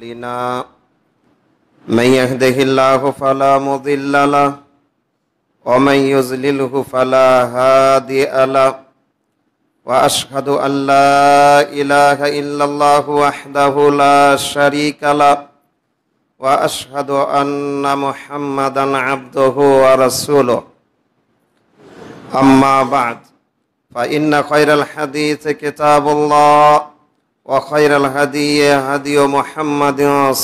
أعمالنا من يهده الله فلا مضل له ومن يزلله فلا هادئ له وأشهد أن لا إله إلا الله وحده لا شريك له وأشهد أن محمدا عبده ورسوله أما بعد فإن خير الحديث كتاب الله وخير الهدي هدي محمد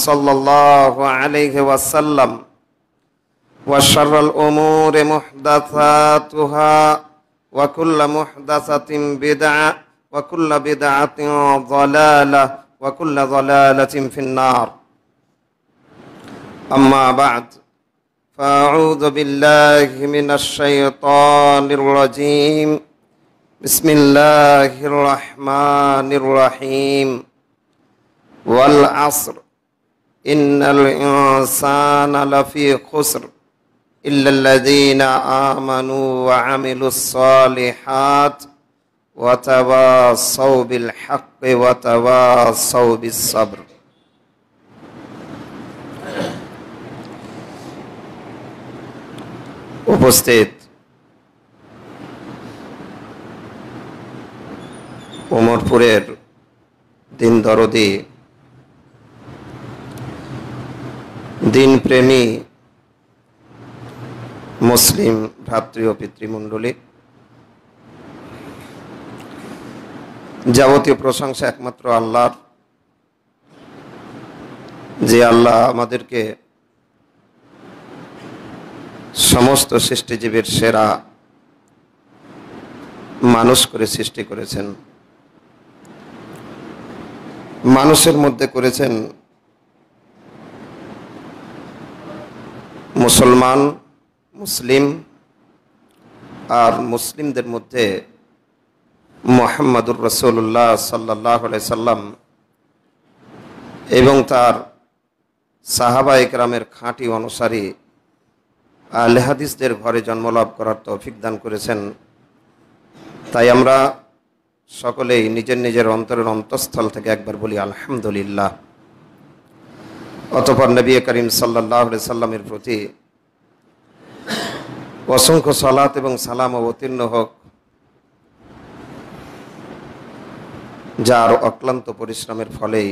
صلى الله عليه وسلم وشر الأمور محدثاتها وكل محدثة بدعة وكل بدعة ضلالة وكل ضلالة في النار أما بعد فأعوذ بالله من الشيطان الرجيم بسم الله الرحمن الرحيم والعصر إن الإنسان لفي خسر إلا الذين آمنوا وعملوا الصالحات وتواصوا بالحق وتواصوا بالصبر উপস্থিত ওমরপুরের দিন দরদি দিনপ্রেমী মুসলিম ভ্রাতৃ ও পিতৃমণ্ডলী যাবতীয় প্রশংসা একমাত্র আল্লাহর যে আল্লাহ আমাদেরকে সমস্ত সৃষ্টিজীবীর সেরা মানুষ করে সৃষ্টি করেছেন মানুষের মধ্যে করেছেন মুসলমান মুসলিম আর মুসলিমদের মধ্যে মোহাম্মদুর রসুল্লাহ সাল্লাহ সাল্লাম এবং তার সাহাবা একরামের খাঁটি অনুসারী আলেহাদিসদের ঘরে জন্মলাভ করার তৌফিক দান করেছেন তাই আমরা সকলেই নিজের নিজের অন্তরের অন্তঃস্থল থেকে একবার বলি আলহামদুলিল্লাহ অতপর নবী করিম সাল্লাহ সাল্লামের প্রতি অসংখ্য সালাত এবং সালাম অবতীর্ণ হোক যার অক্লান্ত পরিশ্রমের ফলেই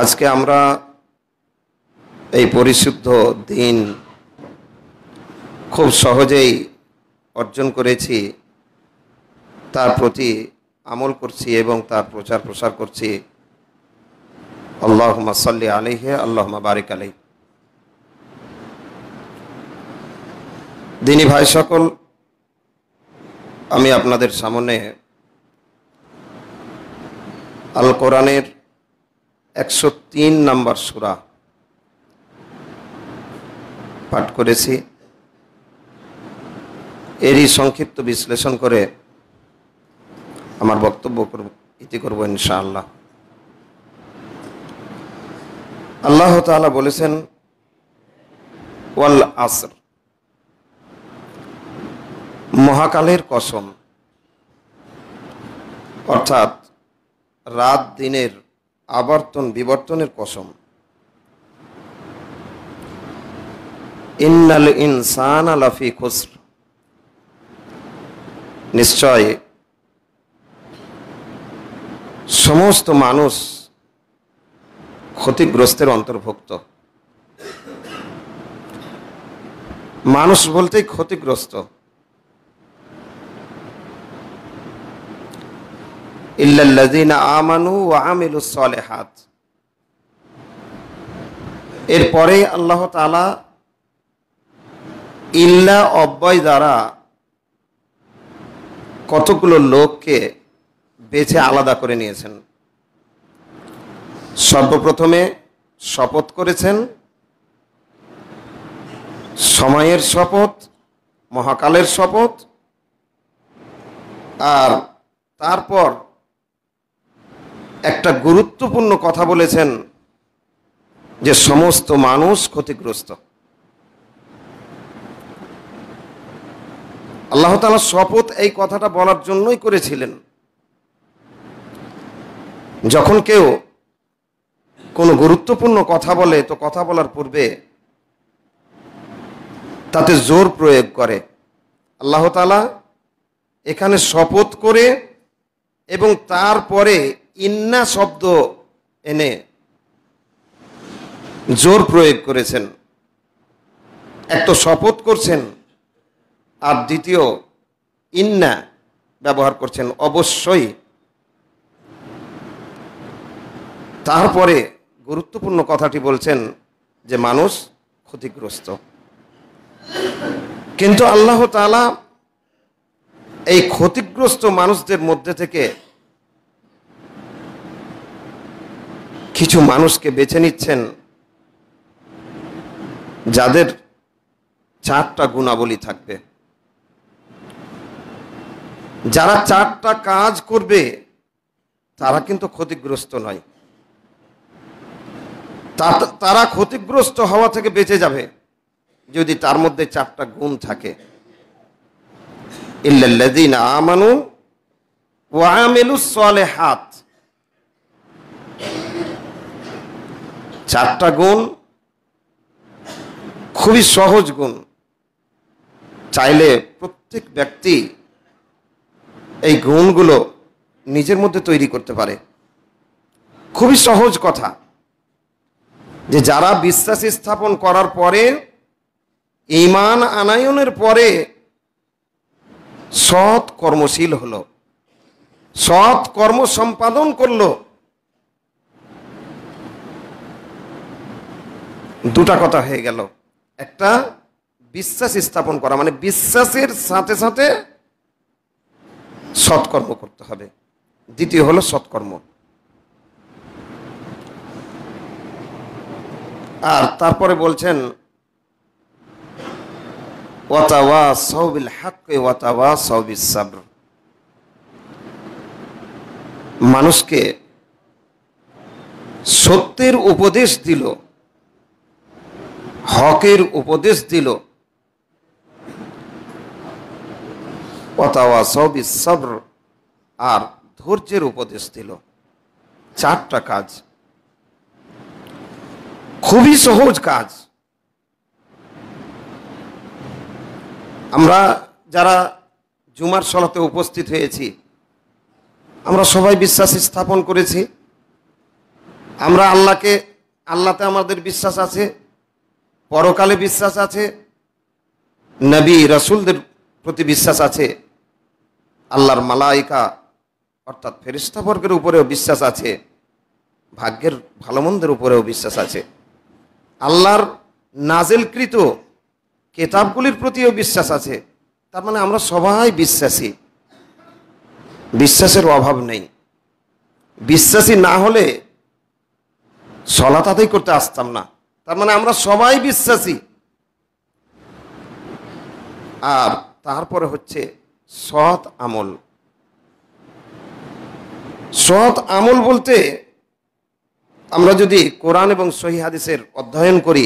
আজকে আমরা এই পরিশুদ্ধ দিন খুব সহজেই অর্জন করেছি তার প্রতি আমল করছি এবং তার প্রচার প্রসার করছি আল্লাহ সাল্লি আলিহে আল্লাহ বারিক আলি দিনী ভাই সকল আমি আপনাদের সামনে আল কোরআনের একশো তিন নম্বর সুরা পাঠ করেছি এরই সংক্ষিপ্ত বিশ্লেষণ করে আমার বক্তব্য ইতি করব ইনশাআল্লাহ আল্লাহ তালা বলেছেন ওয়াল আসর মহাকালের কসম অর্থাৎ রাত দিনের আবর্তন বিবর্তনের কসম ইন্নাল ইনসান আলাফি খুসর নিশ্চয় সমস্ত মানুষ ক্ষতিগ্রস্তের অন্তর্ভুক্ত মানুষ বলতেই ক্ষতিগ্রস্ত ইল্লাল্লাযীনা আমানু ওয়া আমিলুস সালেহাত এরপরে আল্লাহ তাআলা ইল্লা অব্যয় দ্বারা কতগুলো লোককে পেয়েছে আলাদা করে নিয়েছেন সর্বপ্রথমে শপথ করেছেন সময়ের শপথ মহাকালের শপথ আর তারপর একটা গুরুত্বপূর্ণ কথা বলেছেন যে সমস্ত মানুষ ক্ষতিগ্রস্ত আল্লাহ তালা শপথ এই কথাটা বলার জন্যই করেছিলেন যখন কেউ কোনো গুরুত্বপূর্ণ কথা বলে তো কথা বলার পূর্বে তাতে জোর প্রয়োগ করে আল্লাহ তালা এখানে শপথ করে এবং তারপরে ইন্না শব্দ এনে জোর প্রয়োগ করেছেন এক তো শপথ করছেন আর দ্বিতীয় ইন্না ব্যবহার করছেন অবশ্যই তারপরে গুরুত্বপূর্ণ কথাটি বলছেন যে মানুষ ক্ষতিগ্রস্ত কিন্তু আল্লাহ তালা এই ক্ষতিগ্রস্ত মানুষদের মধ্যে থেকে কিছু মানুষকে বেছে নিচ্ছেন যাদের চারটা গুণাবলী থাকবে যারা চারটা কাজ করবে তারা কিন্তু ক্ষতিগ্রস্ত নয় তারা ক্ষতিগ্রস্ত হওয়া থেকে বেঁচে যাবে যদি তার মধ্যে চারটা গুণ থাকে আমানু ওয়া চারটা গুণ খুবই সহজ গুণ চাইলে প্রত্যেক ব্যক্তি এই গুণগুলো নিজের মধ্যে তৈরি করতে পারে খুবই সহজ কথা যে যারা বিশ্বাস স্থাপন করার পরে ইমান আনায়নের পরে সৎ কর্মশীল হলো সৎ কর্ম সম্পাদন করলো দুটা কথা হয়ে গেল একটা বিশ্বাস স্থাপন করা মানে বিশ্বাসের সাথে সাথে সৎকর্ম করতে হবে দ্বিতীয় হলো সৎকর্ম আর তারপরে বলছেন মানুষকে সত্যের উপদেশ দিল হকের উপদেশ দিল অতাওয়া সবই সবর আর ধৈর্যের উপদেশ দিল চারটা কাজ খুবই সহজ কাজ আমরা যারা জুমার সলাতে উপস্থিত হয়েছি আমরা সবাই বিশ্বাস স্থাপন করেছি আমরা আল্লাহকে আল্লাহতে আমাদের বিশ্বাস আছে পরকালে বিশ্বাস আছে নবী রসুলদের প্রতি বিশ্বাস আছে আল্লাহর মালাইকা অর্থাৎ ফেরিস্তাবর্গের উপরেও বিশ্বাস আছে ভাগ্যের মন্দের উপরেও বিশ্বাস আছে আল্লাহর নাজেলকৃত কেতাবগুলির প্রতিও বিশ্বাস আছে তার মানে আমরা সবাই বিশ্বাসী বিশ্বাসের অভাব নেই বিশ্বাসী না হলে সলাতাতেই করতে আসতাম না তার মানে আমরা সবাই বিশ্বাসী আর তারপরে হচ্ছে সৎ আমল সৎ আমল বলতে আমরা যদি কোরআন এবং সহি হাদিসের অধ্যয়ন করি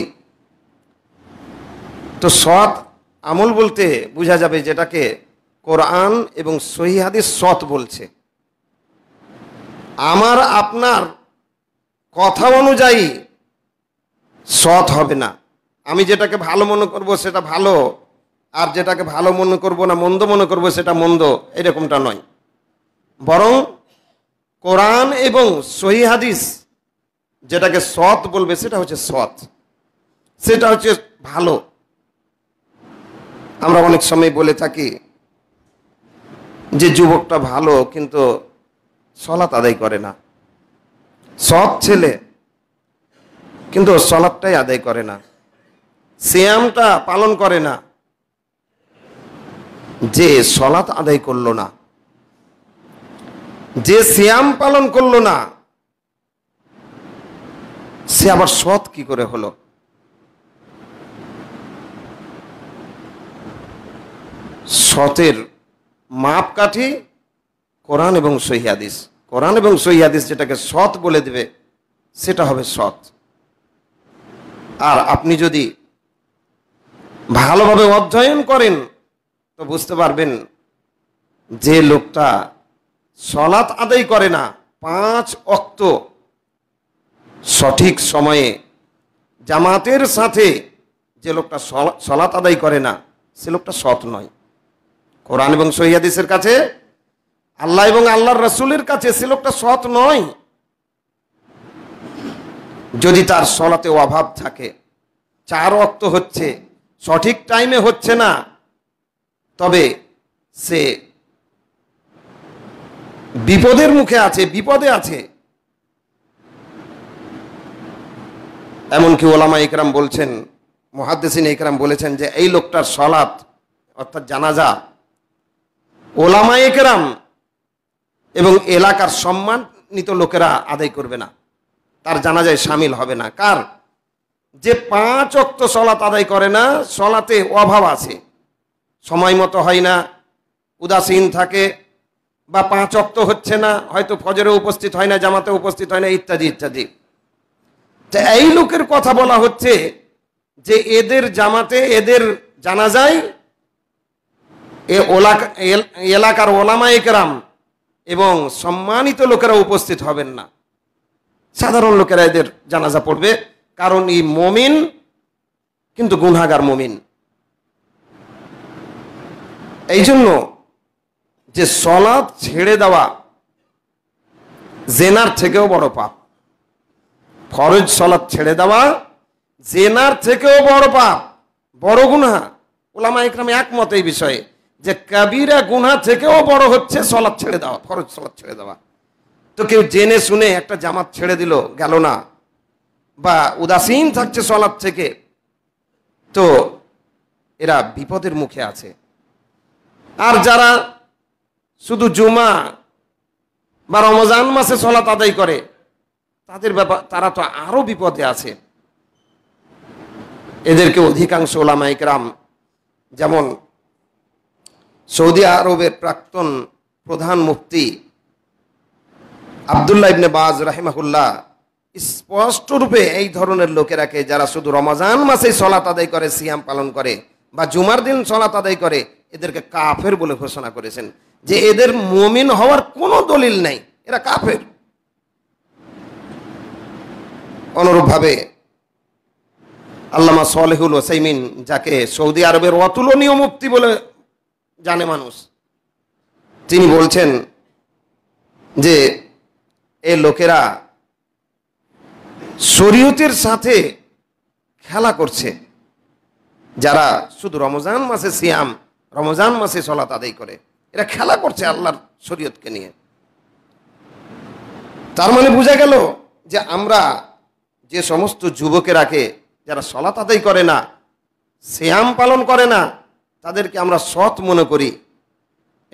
তো সৎ আমল বলতে বোঝা যাবে যেটাকে কোরআন এবং সহি হাদিস সৎ বলছে আমার আপনার কথা অনুযায়ী সৎ হবে না আমি যেটাকে ভালো মনে করব সেটা ভালো আর যেটাকে ভালো মনে করব না মন্দ মনে করব সেটা মন্দ এরকমটা নয় বরং কোরআন এবং সহি হাদিস যেটাকে সৎ বলবে সেটা হচ্ছে সৎ সেটা হচ্ছে ভালো আমরা অনেক সময় বলে থাকি যে যুবকটা ভালো কিন্তু সলাৎ আদায় করে না সৎ ছেলে কিন্তু সলাৎটাই আদায় করে না শ্যামটা পালন করে না যে সলাৎ আদায় করল না যে শ্যাম পালন করল না সে আবার সৎ কি করে হলো সতের মাপকাঠি কোরআন এবং সহিয়াদিস কোরআন এবং সহিয়াদিস যেটাকে সৎ বলে দেবে সেটা হবে সৎ আর আপনি যদি ভালোভাবে অধ্যয়ন করেন তো বুঝতে পারবেন যে লোকটা সলাৎ আদায় করে না পাঁচ অক্ত সঠিক সময়ে জামাতের সাথে যে লোকটা সলাত আদায় করে না সে লোকটা সৎ নয় কোরআন এবং সহিয়াদিসের কাছে আল্লাহ এবং আল্লাহর রসুলের কাছে সে লোকটা সৎ নয় যদি তার সলাতে অভাব থাকে চার অক্ত হচ্ছে সঠিক টাইমে হচ্ছে না তবে সে বিপদের মুখে আছে বিপদে আছে এমনকি ওলামা ইকরাম বলছেন মহাদ্দেসিন ইকরাম বলেছেন যে এই লোকটার সলাৎ অর্থাৎ জানাজা ওলামা ইকরাম এবং এলাকার সম্মানিত লোকেরা আদায় করবে না তার জানাজায় সামিল হবে না কার যে পাঁচ অক্ত সলাৎ আদায় করে না সলাতে অভাব আছে সময় মতো হয় না উদাসীন থাকে বা পাঁচ অক্ত হচ্ছে না হয়তো ফজরে উপস্থিত হয় না জামাতে উপস্থিত হয় না ইত্যাদি ইত্যাদি এই লোকের কথা বলা হচ্ছে যে এদের জামাতে এদের জানা যায় এ এলাকার ওলামা একরাম এবং সম্মানিত লোকেরা উপস্থিত হবেন না সাধারণ লোকেরা এদের জানাজা পড়বে কারণ এই মমিন কিন্তু গুনাগার মমিন এই জন্য যে সলাদ ছেড়ে দেওয়া জেনার থেকেও বড় পাপ ফরজ সলাৎ ছেড়ে দেওয়া জেনার থেকেও বড় পাপ বড় গুনহা ওলামা একরাম একমত এই বিষয়ে যে কাবিরা গুনা থেকেও বড় হচ্ছে সলাদ ছেড়ে দেওয়া ফরজ সলাদ ছেড়ে দেওয়া তো কেউ জেনে শুনে একটা জামাত ছেড়ে দিল গেল না বা উদাসীন থাকছে সলাদ থেকে তো এরা বিপদের মুখে আছে আর যারা শুধু জুমা বা রমজান মাসে সলাত আদায় করে তাদের ব্যাপার তারা তো আরও বিপদে আছে এদেরকে অধিকাংশ ওলামাইকরাম যেমন সৌদি আরবের প্রাক্তন প্রধান মুফতি আবদুল্লাহ ইবনে বাজ রাহিমাহুল্লাহ স্পষ্টরূপে এই ধরনের লোকেরাকে যারা শুধু রমাজান মাসেই সলাত আদায় করে সিয়াম পালন করে বা জুমার দিন সলাত আদায় করে এদেরকে কাফের বলে ঘোষণা করেছেন যে এদের মমিন হওয়ার কোনো দলিল নাই এরা কাফের অনুরূপভাবে আল্লামা সলেহুল ওসাইমিন যাকে সৌদি আরবের অতুলনীয় মুক্তি বলে জানে মানুষ তিনি বলছেন যে এ লোকেরা শরীয়তের সাথে খেলা করছে যারা শুধু রমজান মাসে সিয়াম রমজান মাসে সলাত আদায় করে এরা খেলা করছে আল্লাহর শরীয়তকে নিয়ে তার মানে বোঝা গেল যে আমরা যে সমস্ত যুবকেরাকে যারা সলাত আদায় করে না শ্যাম পালন করে না তাদেরকে আমরা সৎ মনে করি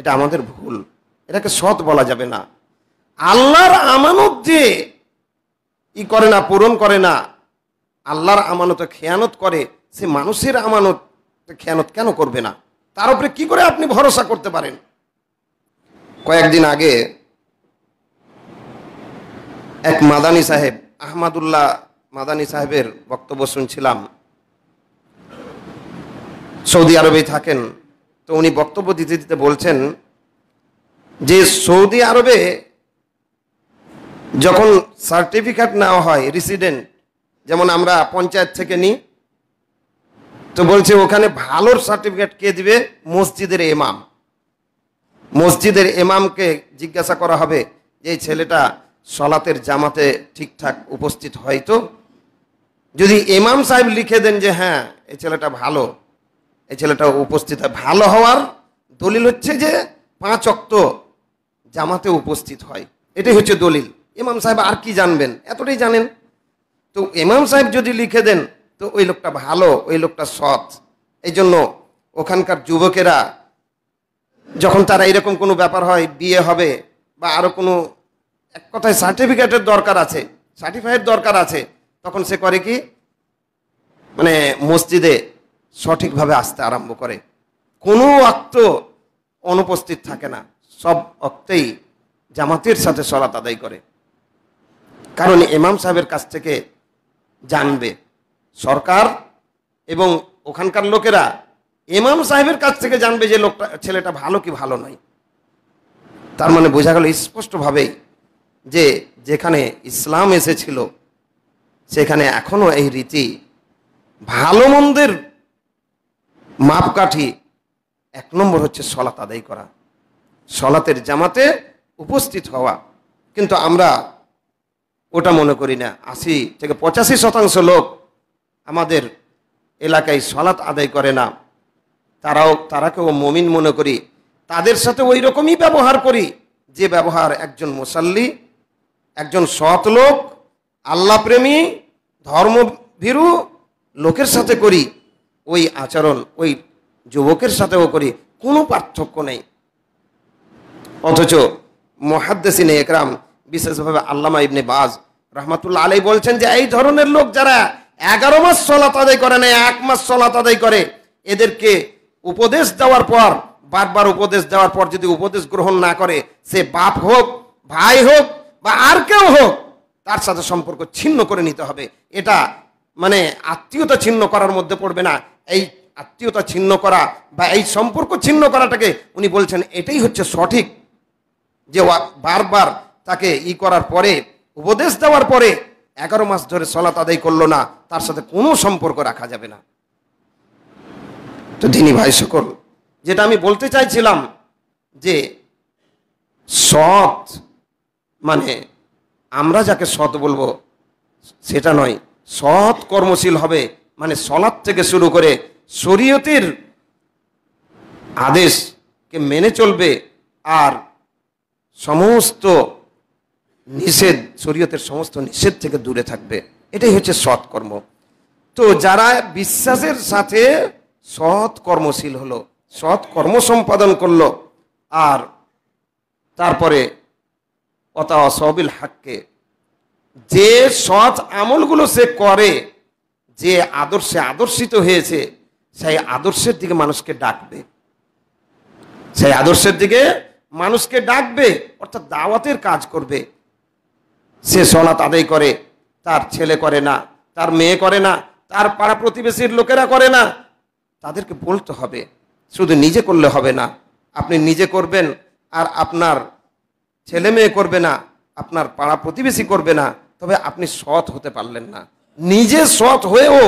এটা আমাদের ভুল এটাকে সৎ বলা যাবে না আল্লাহর আমানত যে ই করে না পূরণ করে না আল্লাহর আমানত খেয়ানত করে সে মানুষের আমানত খেয়ানত কেন করবে না তার উপরে কি করে আপনি ভরসা করতে পারেন কয়েকদিন আগে এক মাদানি সাহেব আহমাদুল্লাহ মাদানী সাহেবের বক্তব্য শুনছিলাম সৌদি আরবে থাকেন তো উনি বক্তব্য দিতে দিতে বলছেন যে সৌদি আরবে যখন সার্টিফিকেট নেওয়া হয় রেসিডেন্ট যেমন আমরা পঞ্চায়েত থেকে নিই তো বলছে ওখানে ভালোর সার্টিফিকেট কে দিবে মসজিদের এমাম মসজিদের এমামকে জিজ্ঞাসা করা হবে যে ছেলেটা সলাতের জামাতে ঠিকঠাক উপস্থিত হয় তো যদি ইমাম সাহেব লিখে দেন যে হ্যাঁ এই ছেলেটা ভালো এই ছেলেটা উপস্থিত ভালো হওয়ার দলিল হচ্ছে যে পাঁচ অক্ত জামাতে উপস্থিত হয় এটাই হচ্ছে দলিল ইমাম সাহেব আর কি জানবেন এতটাই জানেন তো ইমাম সাহেব যদি লিখে দেন তো ওই লোকটা ভালো ওই লোকটা সৎ এই জন্য ওখানকার যুবকেরা যখন তারা এরকম কোনো ব্যাপার হয় বিয়ে হবে বা আরও কোনো এক কথায় সার্টিফিকেটের দরকার আছে সার্টিফাইড দরকার আছে তখন সে করে কি মানে মসজিদে সঠিকভাবে আসতে আরম্ভ করে কোনো অক্ত অনুপস্থিত থাকে না সব অক্তেই জামাতের সাথে সলাত আদায় করে কারণ ইমাম সাহেবের কাছ থেকে জানবে সরকার এবং ওখানকার লোকেরা ইমাম সাহেবের কাছ থেকে জানবে যে লোকটা ছেলেটা ভালো কি ভালো নয় তার মানে বোঝা গেল স্পষ্টভাবেই যে যেখানে ইসলাম এসেছিল সেখানে এখনও এই রীতি ভালো মন্দের মাপকাঠি এক নম্বর হচ্ছে সলাত আদায় করা সলাতের জামাতে উপস্থিত হওয়া কিন্তু আমরা ওটা মনে করি না আশি থেকে পঁচাশি শতাংশ লোক আমাদের এলাকায় সলাত আদায় করে না তারাও তারাকেও মমিন মনে করি তাদের সাথে ওই রকমই ব্যবহার করি যে ব্যবহার একজন মুসাল্লি একজন সৎ লোক আল্লাহপ্রেমী ধর্মভীরু লোকের সাথে করি ওই আচরণ ওই যুবকের সাথেও করি কোনো পার্থক্য নেই অথচ মহাদ্দেশিন একরাম বিশেষভাবে আল্লামা ইবনে বাজ রহমাতুল্লাহ আলাই বলছেন যে এই ধরনের লোক যারা এগারো মাস চলা তাদের করে না এক মাস চলা তাদের করে এদেরকে উপদেশ দেওয়ার পর বারবার উপদেশ দেওয়ার পর যদি উপদেশ গ্রহণ না করে সে বাপ হোক ভাই হোক বা আর কেউ হোক তার সাথে সম্পর্ক ছিন্ন করে নিতে হবে এটা মানে আত্মীয়তা ছিন্ন করার মধ্যে পড়বে না এই আত্মীয়তা ছিন্ন করা বা এই সম্পর্ক ছিন্ন করাটাকে উনি বলছেন এটাই হচ্ছে সঠিক যে বারবার তাকে ই করার পরে উপদেশ দেওয়ার পরে এগারো মাস ধরে সলাত আদায় করলো না তার সাথে কোনো সম্পর্ক রাখা যাবে না তো দিনই ভাই সকল যেটা আমি বলতে চাইছিলাম যে সৎ মানে আমরা যাকে সৎ বলবো সেটা নয় সৎ কর্মশীল হবে মানে সলাৎ থেকে শুরু করে শরীয়তের আদেশকে মেনে চলবে আর সমস্ত নিষেধ শরীয়তের সমস্ত নিষেধ থেকে দূরে থাকবে এটাই হচ্ছে সৎকর্ম তো যারা বিশ্বাসের সাথে সৎ কর্মশীল হলো সৎ কর্ম সম্পাদন করলো আর তারপরে অথা অসবিল হাককে যে সৎ আমলগুলো সে করে যে আদর্শে আদর্শিত হয়েছে সেই আদর্শের দিকে মানুষকে ডাকবে সেই আদর্শের দিকে মানুষকে ডাকবে অর্থাৎ দাওয়াতের কাজ করবে সে সনাত আদায় করে তার ছেলে করে না তার মেয়ে করে না তার পাড়া প্রতিবেশীর লোকেরা করে না তাদেরকে বলতে হবে শুধু নিজে করলে হবে না আপনি নিজে করবেন আর আপনার ছেলে মেয়ে করবে না আপনার পাড়া প্রতিবেশী করবে না তবে আপনি সৎ হতে পারলেন না নিজে সৎ হয়েও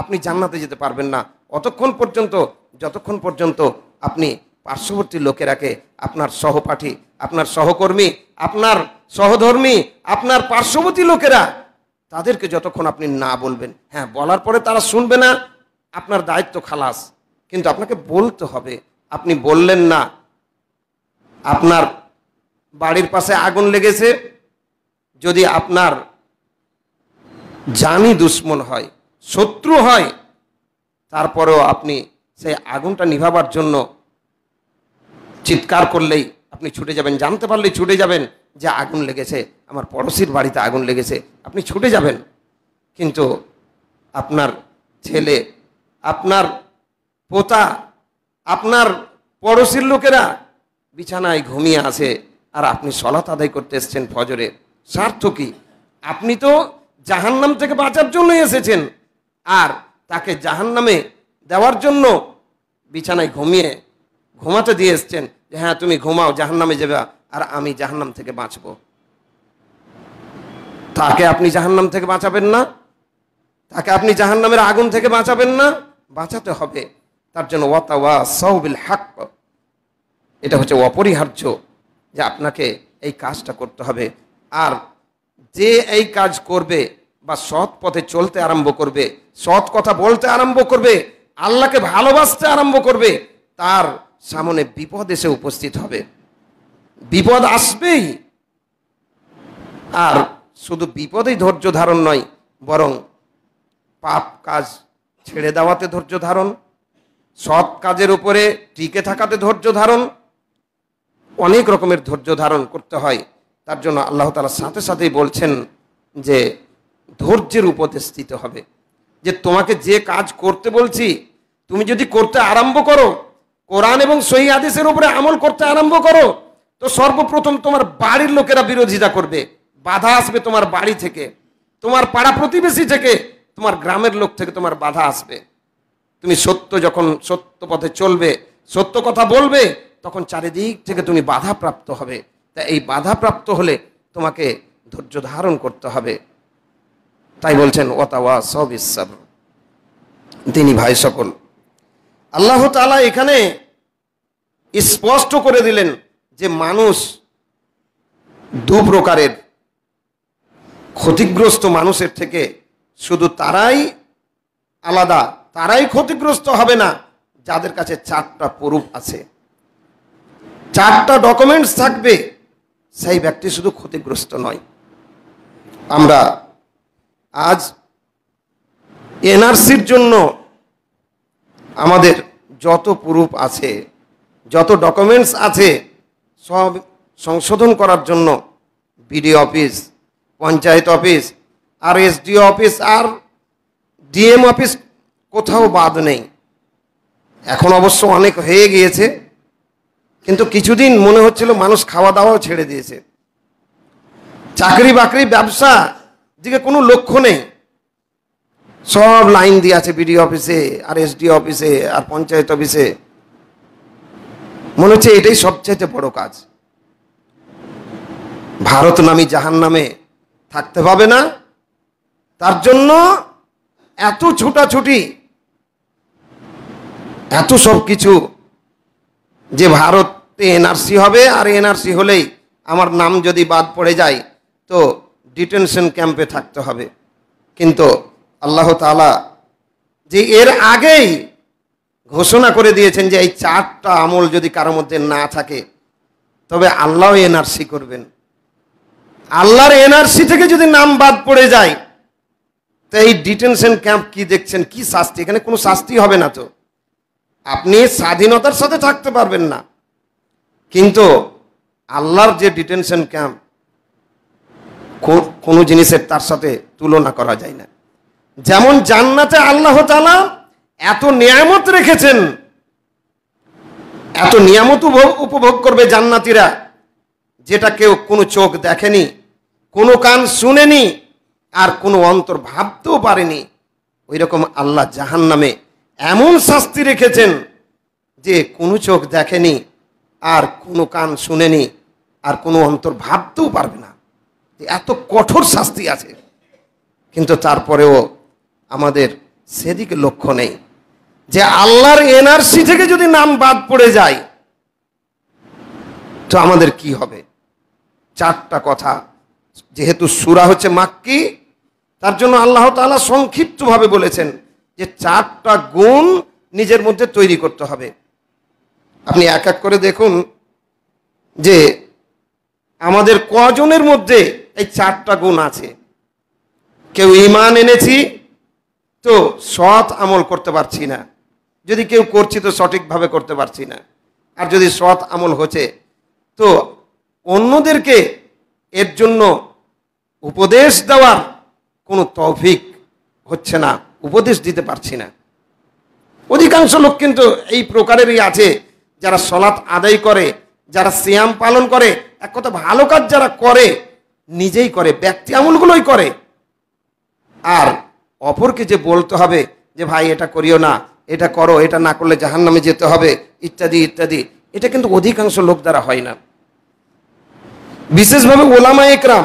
আপনি জান্নাতে যেতে পারবেন না অতক্ষণ পর্যন্ত যতক্ষণ পর্যন্ত আপনি পার্শ্ববর্তী লোকেরাকে আপনার সহপাঠী আপনার সহকর্মী আপনার সহধর্মী আপনার পার্শ্ববর্তী লোকেরা তাদেরকে যতক্ষণ আপনি না বলবেন হ্যাঁ বলার পরে তারা শুনবে না আপনার দায়িত্ব খালাস কিন্তু আপনাকে বলতে হবে আপনি বললেন না আপনার বাড়ির পাশে আগুন লেগেছে যদি আপনার জানি দুশ্মন হয় শত্রু হয় তারপরেও আপনি সেই আগুনটা নিভাবার জন্য চিৎকার করলেই আপনি ছুটে যাবেন জানতে পারলেই ছুটে যাবেন যে আগুন লেগেছে আমার পড়োশির বাড়িতে আগুন লেগেছে আপনি ছুটে যাবেন কিন্তু আপনার ছেলে আপনার পোতা আপনার পড়োশির লোকেরা বিছানায় ঘুমিয়ে আসে আর আপনি সলাত আদায় করতে এসছেন ফজরের স্বার্থ কি আপনি তো জাহান্নাম থেকে বাঁচার জন্যই এসেছেন আর তাকে জাহান্নামে দেওয়ার জন্য বিছানায় ঘুমিয়ে ঘুমাতে দিয়ে এসছেন যে হ্যাঁ তুমি ঘুমাও জাহান্নামে যাবে আর আমি জাহান্নাম থেকে বাঁচব তাকে আপনি জাহান্নাম থেকে বাঁচাবেন না তাকে আপনি জাহান্নামের আগুন থেকে বাঁচাবেন না বাঁচাতে হবে তার জন্য ওয়াতা ওয়া সহবিল হাক্ক এটা হচ্ছে অপরিহার্য যে আপনাকে এই কাজটা করতে হবে আর যে এই কাজ করবে বা সৎ পথে চলতে আরম্ভ করবে সৎ কথা বলতে আরম্ভ করবে আল্লাহকে ভালোবাসতে আরম্ভ করবে তার সামনে বিপদ এসে উপস্থিত হবে বিপদ আসবেই আর শুধু বিপদেই ধৈর্য ধারণ নয় বরং পাপ কাজ ছেড়ে দেওয়াতে ধৈর্য ধারণ সৎ কাজের উপরে টিকে থাকাতে ধৈর্য ধারণ অনেক রকমের ধৈর্য ধারণ করতে হয় তার জন্য আল্লাহ তালার সাথে সাথেই বলছেন যে ধৈর্যের উপদেশ দিতে হবে যে তোমাকে যে কাজ করতে বলছি তুমি যদি করতে আরম্ভ করো কোরআন এবং সহি আদেশের উপরে আমল করতে আরম্ভ করো তো সর্বপ্রথম তোমার বাড়ির লোকেরা বিরোধিতা করবে বাধা আসবে তোমার বাড়ি থেকে তোমার পাড়া প্রতিবেশী থেকে তোমার গ্রামের লোক থেকে তোমার বাধা আসবে তুমি সত্য যখন সত্য পথে চলবে সত্য কথা বলবে তখন চারিদিক থেকে তুমি প্রাপ্ত হবে তা এই বাধা প্রাপ্ত হলে তোমাকে ধৈর্য ধারণ করতে হবে তাই বলছেন ওয়াতাওয়া সব ইসাব তিনি ভাই সকল আল্লাহ তালা এখানে স্পষ্ট করে দিলেন যে মানুষ দু প্রকারের ক্ষতিগ্রস্ত মানুষের থেকে শুধু তারাই আলাদা তারাই ক্ষতিগ্রস্ত হবে না যাদের কাছে চারটা পরূপ আছে চারটা ডকুমেন্টস থাকবে সেই ব্যক্তি শুধু ক্ষতিগ্রস্ত নয় আমরা আজ এনআরসির জন্য আমাদের যত প্রুফ আছে যত ডকুমেন্টস আছে সব সংশোধন করার জন্য বিডি অফিস পঞ্চায়েত অফিস আর এসডিও অফিস আর ডিএম অফিস কোথাও বাদ নেই এখন অবশ্য অনেক হয়ে গিয়েছে কিন্তু কিছুদিন মনে হচ্ছিল মানুষ খাওয়া দাওয়াও ছেড়ে দিয়েছে চাকরি বাকরি ব্যবসা দিকে কোনো লক্ষ্য নেই সব লাইন দিয়ে আছে বিডি অফিসে আর এসডি অফিসে আর পঞ্চায়েত অফিসে মনে হচ্ছে এটাই সবচেয়ে বড় কাজ ভারত নামী জাহান নামে থাকতে পাবে না তার জন্য এত ছুটাছুটি এত সব কিছু যে ভারতে এনআরসি হবে আর এনআরসি হলেই আমার নাম যদি বাদ পড়ে যায় তো ডিটেনশন ক্যাম্পে থাকতে হবে কিন্তু আল্লাহ আল্লাহতালা যে এর আগেই ঘোষণা করে দিয়েছেন যে এই চারটা আমল যদি কারো মধ্যে না থাকে তবে আল্লাহ এনআরসি করবেন আল্লাহর এনআরসি থেকে যদি নাম বাদ পড়ে যায় তো এই ডিটেনশন ক্যাম্প কি দেখছেন কি শাস্তি এখানে কোনো শাস্তি হবে না তো আপনি স্বাধীনতার সাথে থাকতে পারবেন না কিন্তু আল্লাহর যে ডিটেনশন ক্যাম্প কোনো জিনিসের তার সাথে তুলনা করা যায় না যেমন জান্নাতে আল্লাহ তালা এত নিয়ামত রেখেছেন এত নিয়ামত উপভোগ করবে জান্নাতিরা যেটা কেউ কোনো চোখ দেখেনি কোনো কান শুনেনি আর কোনো অন্তর ভাবতেও পারেনি ওই রকম আল্লাহ জাহান নামে এমন শাস্তি রেখেছেন যে কোনো চোখ দেখেনি আর কোনো কান শুনেনি আর কোনো অন্তর ভাবতেও পারবে না এত কঠোর শাস্তি আছে কিন্তু তারপরেও আমাদের সেদিকে লক্ষ্য নেই যে আল্লাহর এনআরসি থেকে যদি নাম বাদ পড়ে যায় তো আমাদের কি হবে চারটা কথা যেহেতু সুরা হচ্ছে মাক্কি তার জন্য আল্লাহ তালা সংক্ষিপ্তভাবে বলেছেন যে চারটা গুণ নিজের মধ্যে তৈরি করতে হবে আপনি এক এক করে দেখুন যে আমাদের কজনের মধ্যে এই চারটা গুণ আছে কেউ ইমান এনেছি তো সৎ আমল করতে পারছি না যদি কেউ করছি তো সঠিকভাবে করতে পারছি না আর যদি সৎ আমল হচ্ছে তো অন্যদেরকে এর জন্য উপদেশ দেওয়ার কোনো তৌফিক হচ্ছে না উপদেশ দিতে পারছি না অধিকাংশ লোক কিন্তু এই প্রকারেরই আছে যারা সলাৎ আদায় করে যারা শ্যাম পালন করে এক কথা ভালো কাজ যারা করে নিজেই করে ব্যক্তি আমলগুলোই করে আর অপরকে যে বলতে হবে যে ভাই এটা করিও না এটা করো এটা না করলে জাহান নামে যেতে হবে ইত্যাদি ইত্যাদি এটা কিন্তু অধিকাংশ লোক দ্বারা হয় না বিশেষভাবে ওলামা একরাম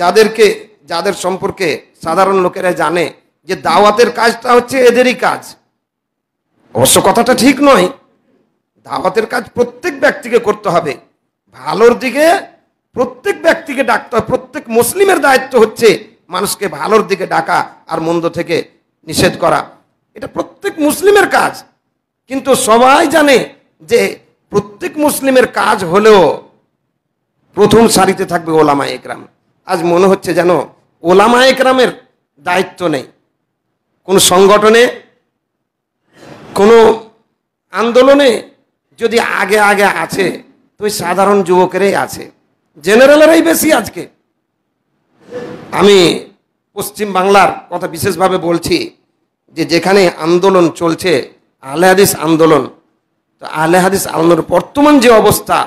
যাদেরকে যাদের সম্পর্কে সাধারণ লোকেরা জানে যে দাওয়াতের কাজটা হচ্ছে এদেরই কাজ অবশ্য কথাটা ঠিক নয় দাওয়াতের কাজ প্রত্যেক ব্যক্তিকে করতে হবে ভালোর দিকে প্রত্যেক ব্যক্তিকে ডাকতে হবে প্রত্যেক মুসলিমের দায়িত্ব হচ্ছে মানুষকে ভালোর দিকে ডাকা আর মন্দ থেকে নিষেধ করা এটা প্রত্যেক মুসলিমের কাজ কিন্তু সবাই জানে যে প্রত্যেক মুসলিমের কাজ হলেও প্রথম সারিতে থাকবে ওলামা একরাম আজ মনে হচ্ছে যেন ওলামা একরামের দায়িত্ব নেই কোনো সংগঠনে কোনো আন্দোলনে যদি আগে আগে আছে তো ওই সাধারণ যুবকেরাই আছে জেনারেলেরাই বেশি আজকে আমি পশ্চিম বাংলার কথা বিশেষভাবে বলছি যে যেখানে আন্দোলন চলছে আহলে হাদিস আন্দোলন তো আলেহাদিস হাদিস বর্তমান যে অবস্থা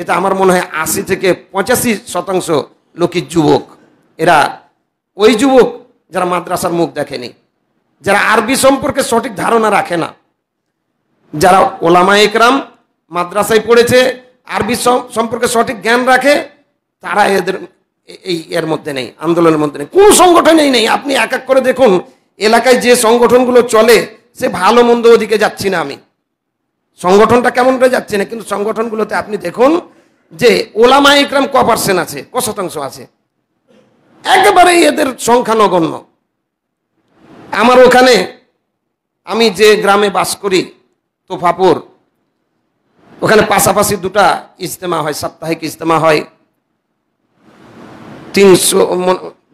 এটা আমার মনে হয় আশি থেকে পঁচাশি শতাংশ লোকের যুবক এরা ওই যুবক যারা মাদ্রাসার মুখ দেখেনি যারা আরবি সম্পর্কে সঠিক ধারণা রাখে না যারা ওলামা একরাম মাদ্রাসায় পড়েছে আরবি সম্পর্কে সঠিক জ্ঞান রাখে তারা এদের এই এর মধ্যে নেই আন্দোলনের মধ্যে নেই কোনো সংগঠনেই নেই আপনি এক এক করে দেখুন এলাকায় যে সংগঠনগুলো চলে সে ভালো মন্দ ওদিকে যাচ্ছি না আমি সংগঠনটা কেমনটা যাচ্ছে না কিন্তু সংগঠনগুলোতে আপনি দেখুন যে ওলামা একরাম ক পার্সেন্ট আছে ক শতাংশ আছে একেবারেই এদের সংখ্যা নগণ্য আমার ওখানে আমি যে গ্রামে বাস করি তোফাপুর ওখানে পাশাপাশি দুটা ইজতেমা হয় সাপ্তাহিক ইজতেমা হয় তিনশো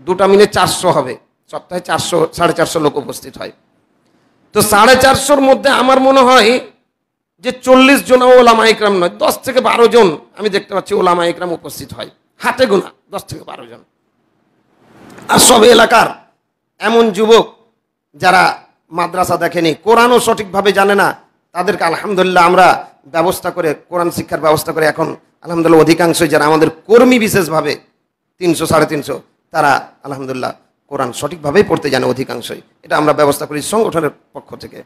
দুটা মিলে চারশো হবে সপ্তাহে চারশো সাড়ে চারশো লোক উপস্থিত হয় তো সাড়ে চারশোর মধ্যে আমার মনে হয় যে চল্লিশ জন ওলামা একরাম নয় দশ থেকে বারো জন আমি দেখতে পাচ্ছি ওলামা একরাম উপস্থিত হয় হাতে গোনা দশ থেকে বারো জন আর সব এলাকার এমন যুবক যারা মাদ্রাসা দেখেনি কোরআনও সঠিকভাবে জানে না তাদেরকে আলহামদুলিল্লাহ আমরা ব্যবস্থা করে কোরআন শিক্ষার ব্যবস্থা করে এখন আলহামদুলিল্লাহ অধিকাংশই যারা আমাদের কর্মী বিশেষভাবে তিনশো সাড়ে তিনশো তারা আলহামদুলিল্লাহ কোরআন সঠিকভাবেই পড়তে জানে অধিকাংশই এটা আমরা ব্যবস্থা করি সংগঠনের পক্ষ থেকে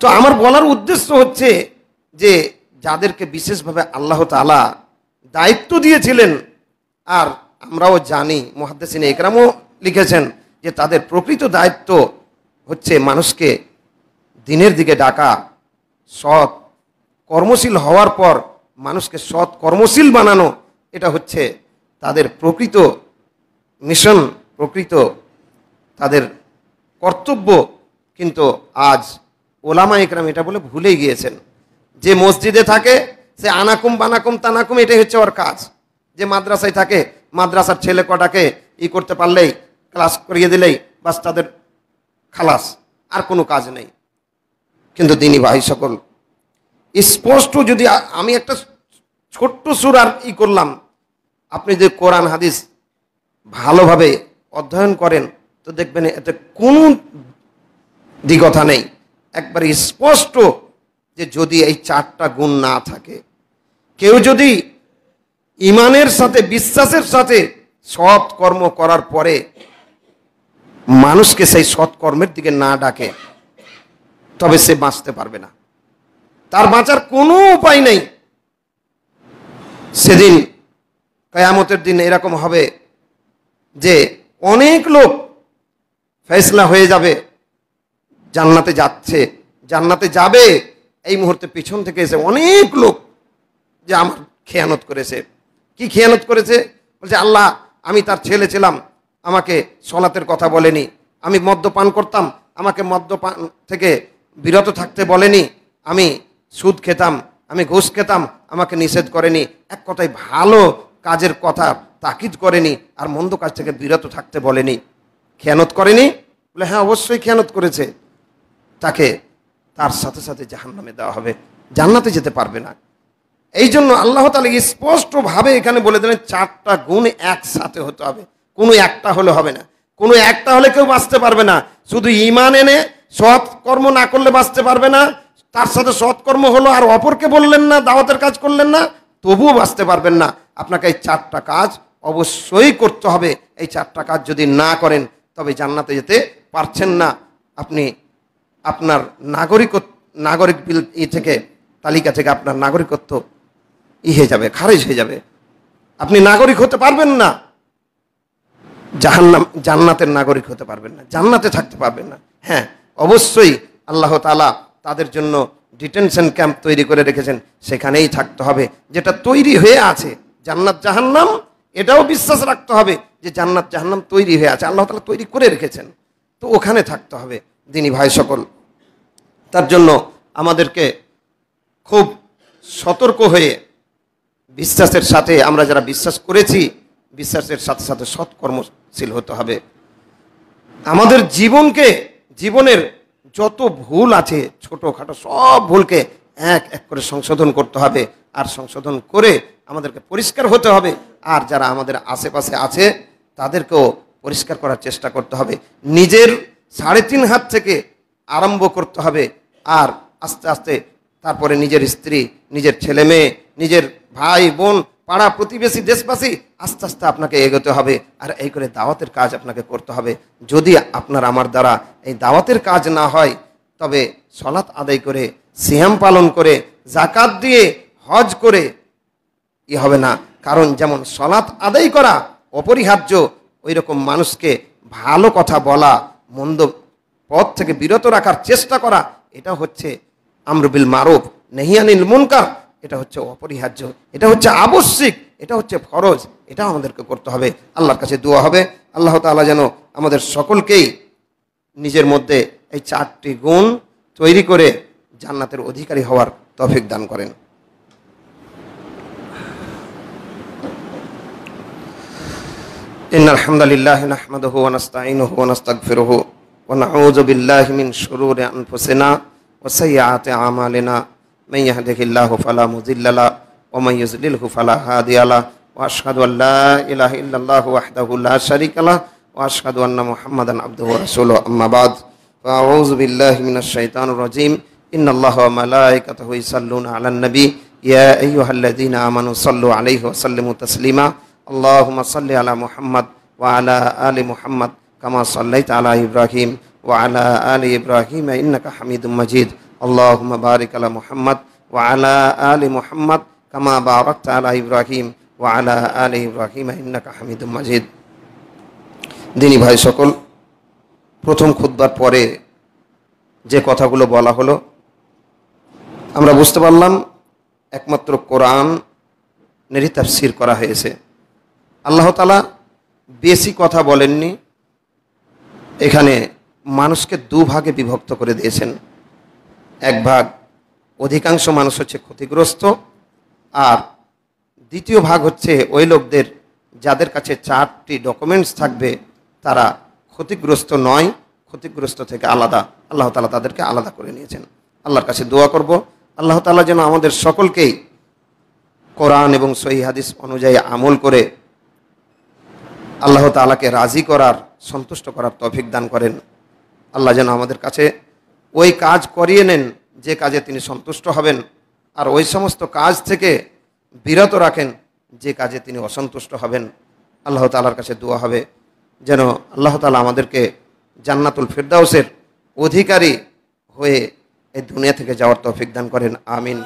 তো আমার বলার উদ্দেশ্য হচ্ছে যে যাদেরকে বিশেষভাবে আল্লাহ তালা দায়িত্ব দিয়েছিলেন আর আমরাও জানি মহাদ্দেসিন একরামও লিখেছেন যে তাদের প্রকৃত দায়িত্ব হচ্ছে মানুষকে দিনের দিকে ডাকা সৎ কর্মশীল হওয়ার পর মানুষকে সৎ কর্মশীল বানানো এটা হচ্ছে তাদের প্রকৃত মিশন প্রকৃত তাদের কর্তব্য কিন্তু আজ ওলামা একরাম এটা বলে ভুলে গিয়েছেন যে মসজিদে থাকে সে আনাকুম বানাকুম তানাকুম এটাই হচ্ছে ওর কাজ যে মাদ্রাসায় থাকে মাদ্রাসার ছেলে কটাকে ই করতে পারলেই ক্লাস করিয়ে দিলেই বাস তাদের খালাস আর কোনো কাজ নেই কিন্তু দিনী ভাই সকল স্পষ্ট যদি আমি একটা ছোট্ট সুর আর ই করলাম আপনি যদি কোরআন হাদিস ভালোভাবে অধ্যয়ন করেন তো দেখবেন এতে কোনো দিগথা নেই একবারে স্পষ্ট যে যদি এই চারটা গুণ না থাকে কেউ যদি ইমানের সাথে বিশ্বাসের সাথে সৎ কর্ম করার পরে মানুষকে সেই সৎকর্মের দিকে না ডাকে তবে সে বাঁচতে পারবে না তার বাঁচার কোনো উপায় নেই সেদিন কয়ামতের দিন এরকম হবে যে অনেক লোক ফেসলা হয়ে যাবে জান্নাতে যাচ্ছে জান্নাতে যাবে এই মুহূর্তে পিছন থেকে এসে অনেক লোক যে আমার খেয়ানত করেছে কি খেয়ানত করেছে বলছে আল্লাহ আমি তার ছেলে ছিলাম আমাকে সলাতের কথা বলেনি আমি মদ্যপান করতাম আমাকে মদ্যপান থেকে বিরত থাকতে বলেনি আমি সুদ খেতাম আমি ঘুষ খেতাম আমাকে নিষেধ করেনি এক কথায় ভালো কাজের কথা তাকিদ করেনি আর মন্দ কাজ থেকে বিরত থাকতে বলেনি খেয়ানত করেনি বলে হ্যাঁ অবশ্যই খেয়ানত করেছে তাকে তার সাথে সাথে জাহান্নামে দেওয়া হবে জান্নাতে যেতে পারবে না এই জন্য আল্লাহ তালে স্পষ্টভাবে এখানে বলে দিলেন চারটা গুণ একসাথে হতে হবে কোনো একটা হলে হবে না কোনো একটা হলে কেউ বাঁচতে পারবে না শুধু ইমান এনে সৎকর্ম না করলে বাঁচতে পারবে না তার সাথে সৎকর্ম হলো আর অপরকে বললেন না দাওয়াতের কাজ করলেন না তবুও বাঁচতে পারবেন না আপনাকে এই চারটা কাজ অবশ্যই করতে হবে এই চারটা কাজ যদি না করেন তবে জান্নাতে যেতে পারছেন না আপনি আপনার নাগরিক নাগরিক বিল ই থেকে তালিকা থেকে আপনার নাগরিকত্ব ই হয়ে যাবে খারিজ হয়ে যাবে আপনি নাগরিক হতে পারবেন না জাহান্নাম জান্নাতের নাগরিক হতে পারবেন না জান্নাতে থাকতে পারবেন না হ্যাঁ অবশ্যই আল্লাহ তালা তাদের জন্য ডিটেনশন ক্যাম্প তৈরি করে রেখেছেন সেখানেই থাকতে হবে যেটা তৈরি হয়ে আছে জান্নাত জাহান্নাম এটাও বিশ্বাস রাখতে হবে যে জান্নাত জাহান্নাম তৈরি হয়ে আছে আল্লাহ তালা তৈরি করে রেখেছেন তো ওখানে থাকতে হবে দিনী ভাই সকল তার জন্য আমাদেরকে খুব সতর্ক হয়ে বিশ্বাসের সাথে আমরা যারা বিশ্বাস করেছি বিশ্বাসের সাথে সাথে সৎকর্মশীল হতে হবে আমাদের জীবনকে জীবনের যত ভুল আছে ছোটোখাটো সব ভুলকে এক এক করে সংশোধন করতে হবে আর সংশোধন করে আমাদেরকে পরিষ্কার হতে হবে আর যারা আমাদের আশেপাশে আছে তাদেরকেও পরিষ্কার করার চেষ্টা করতে হবে নিজের সাড়ে তিন হাত থেকে আরম্ভ করতে হবে আর আস্তে আস্তে তারপরে নিজের স্ত্রী নিজের ছেলে মেয়ে নিজের ভাই বোন পাড়া প্রতিবেশী দেশবাসী আস্তে আস্তে আপনাকে এগোতে হবে আর এই করে দাওয়াতের কাজ আপনাকে করতে হবে যদি আপনার আমার দ্বারা এই দাওয়াতের কাজ না হয় তবে সলাৎ আদায় করে সিয়াম পালন করে জাকাত দিয়ে হজ করে ই হবে না কারণ যেমন সলাৎ আদায় করা অপরিহার্য ওই রকম মানুষকে ভালো কথা বলা মন্দ পথ থেকে বিরত রাখার চেষ্টা করা এটা হচ্ছে আমরুবিল মারুফ নেহিয়ানিল মুনকার এটা হচ্ছে অপরিহার্য এটা হচ্ছে আবশ্যিক এটা হচ্ছে ফরজ এটা আমাদেরকে করতে হবে আল্লাহর কাছে দোয়া হবে আল্লাহ তালা যেন আমাদের সকলকেই নিজের মধ্যে এই চারটি গুণ তৈরি করে জান্নাতের অধিকারী হওয়ার তফিক দান করেন إن من يهده الله فلا مضل له ومن يضلله فلا هادي له واشهد ان لا اله الا الله وحده لا شريك له واشهد ان محمدا عبده ورسوله اما بعد فاعوذ بالله من الشيطان الرجيم ان الله وملائكته يصلون على النبي يا ايها الذين امنوا صلوا عليه وسلموا تسليما اللهم صل على محمد وعلى ال محمد كما صليت على ابراهيم وعلى ال ابراهيم انك حميد مجيد আল্লাহ বারিক আলা মুহাম্মদ ওয়া আলা কামা বারক আলা ইব্রাহিম ওয়া আলা আলি ইব্রাহিম ইন্নাকা হামিদুম মাজিদ দিনী ভাই সকল প্রথম খুতবার পরে যে কথাগুলো বলা হলো আমরা বুঝতে পারলাম একমাত্র কোরআন নেরি তাফসির করা হয়েছে আল্লাহ তালা বেশি কথা বলেননি এখানে মানুষকে দুভাগে বিভক্ত করে দিয়েছেন এক ভাগ অধিকাংশ মানুষ হচ্ছে ক্ষতিগ্রস্ত আর দ্বিতীয় ভাগ হচ্ছে ওই লোকদের যাদের কাছে চারটি ডকুমেন্টস থাকবে তারা ক্ষতিগ্রস্ত নয় ক্ষতিগ্রস্ত থেকে আলাদা আল্লাহ তালা তাদেরকে আলাদা করে নিয়েছেন আল্লাহর কাছে দোয়া করব আল্লাহ তালা যেন আমাদের সকলকেই কোরআন এবং সহি হাদিস অনুযায়ী আমল করে আল্লাহ তালাকে রাজি করার সন্তুষ্ট করার তফিক দান করেন আল্লাহ যেন আমাদের কাছে ওই কাজ করিয়ে নেন যে কাজে তিনি সন্তুষ্ট হবেন আর ওই সমস্ত কাজ থেকে বিরত রাখেন যে কাজে তিনি অসন্তুষ্ট হবেন আল্লাহ তালার কাছে দোয়া হবে যেন আল্লাহ তালা আমাদেরকে জান্নাতুল ফিরদাউসের অধিকারী হয়ে এই দুনিয়া থেকে যাওয়ার তৌফিক দান করেন আমিন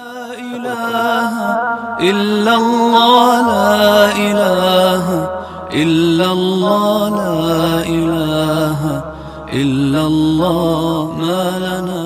ইল্লাল্লাহ লা ইলাহা ইল্লাল্লাহ ইলাহা إلا الله ما لنا